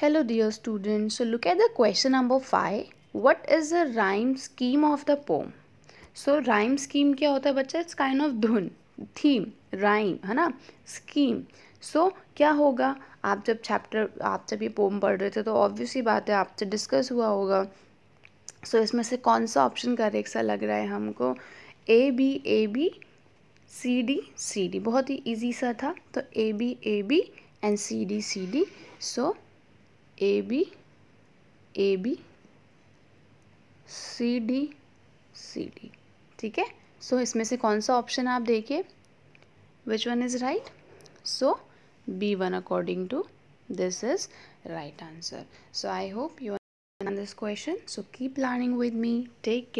hello dear student so look at the question number five what is the rhyme scheme of the poem so rhyme scheme क्या होता है बच्चा it's kind of धुन theme rhyme है ना scheme so so, क्या होगा आप जब चैप्टर आप जब ये पोम पढ़ रहे थे तो ऑब्वियसली बात है आपसे डिस्कस हुआ होगा सो so, इसमें से कौन सा ऑप्शन का रेख सा लग रहा है हमको A B A B C D C D बहुत ही ईजी सा था तो A B A B and C D C D so A B A B C D C D ठीक है सो so, इसमें से कौन सा ऑप्शन आप देखिए which one is right so B one according to this is right answer so I hope you on this question so keep learning with me take care